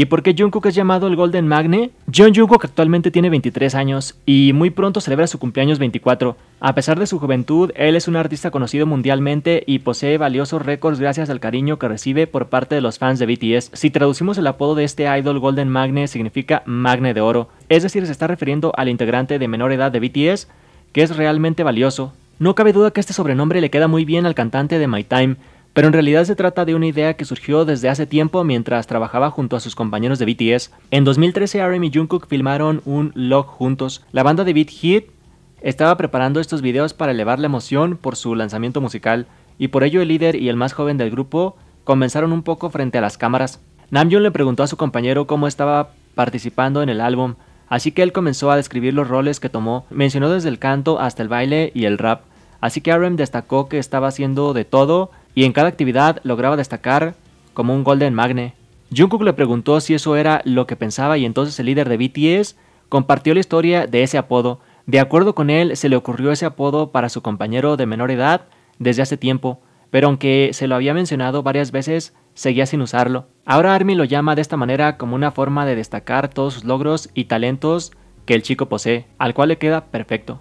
¿Y por qué Jungkook es llamado el Golden Magne? John Jungkook actualmente tiene 23 años y muy pronto celebra su cumpleaños 24. A pesar de su juventud, él es un artista conocido mundialmente y posee valiosos récords gracias al cariño que recibe por parte de los fans de BTS. Si traducimos el apodo de este idol Golden Magne significa Magne de Oro, es decir, se está refiriendo al integrante de menor edad de BTS, que es realmente valioso. No cabe duda que este sobrenombre le queda muy bien al cantante de My Time, pero en realidad se trata de una idea que surgió desde hace tiempo mientras trabajaba junto a sus compañeros de BTS. En 2013 RM y Jungkook filmaron un log juntos. La banda de Beat Hit estaba preparando estos videos para elevar la emoción por su lanzamiento musical y por ello el líder y el más joven del grupo comenzaron un poco frente a las cámaras. Namjoon le preguntó a su compañero cómo estaba participando en el álbum, así que él comenzó a describir los roles que tomó, mencionó desde el canto hasta el baile y el rap, así que RM destacó que estaba haciendo de todo y en cada actividad lograba destacar como un Golden Magne. Jungkook le preguntó si eso era lo que pensaba y entonces el líder de BTS compartió la historia de ese apodo. De acuerdo con él, se le ocurrió ese apodo para su compañero de menor edad desde hace tiempo, pero aunque se lo había mencionado varias veces, seguía sin usarlo. Ahora Army lo llama de esta manera como una forma de destacar todos sus logros y talentos que el chico posee, al cual le queda perfecto.